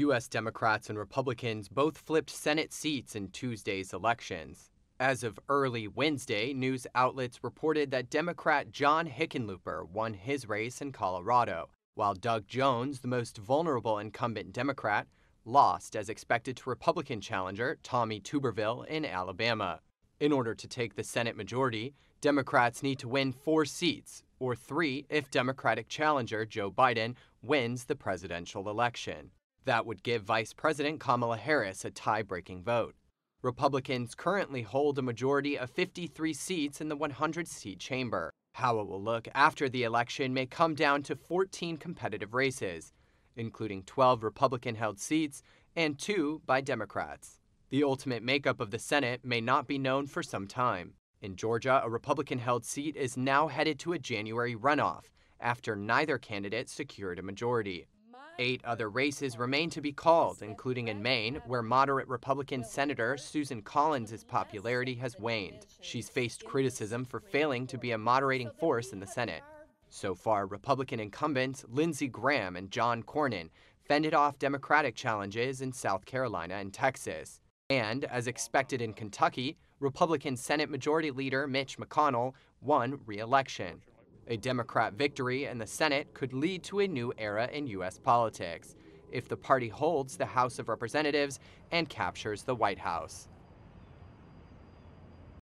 U.S. Democrats and Republicans both flipped Senate seats in Tuesday's elections. As of early Wednesday, news outlets reported that Democrat John Hickenlooper won his race in Colorado, while Doug Jones, the most vulnerable incumbent Democrat, lost as expected to Republican challenger Tommy Tuberville in Alabama. In order to take the Senate majority, Democrats need to win four seats, or three if Democratic challenger Joe Biden wins the presidential election. That would give Vice President Kamala Harris a tie breaking vote. Republicans currently hold a majority of 53 seats in the 100 seat chamber. How it will look after the election may come down to 14 competitive races, including 12 Republican held seats and two by Democrats. The ultimate makeup of the Senate may not be known for some time. In Georgia, a Republican held seat is now headed to a January runoff after neither candidate secured a majority. Eight other races remain to be called, including in Maine, where moderate Republican Senator Susan Collins' popularity has waned. She's faced criticism for failing to be a moderating force in the Senate. So far, Republican incumbents Lindsey Graham and John Cornyn fended off Democratic challenges in South Carolina and Texas. And, as expected in Kentucky, Republican Senate Majority Leader Mitch McConnell won re election. A Democrat victory in the Senate could lead to a new era in U.S. politics if the party holds the House of Representatives and captures the White House.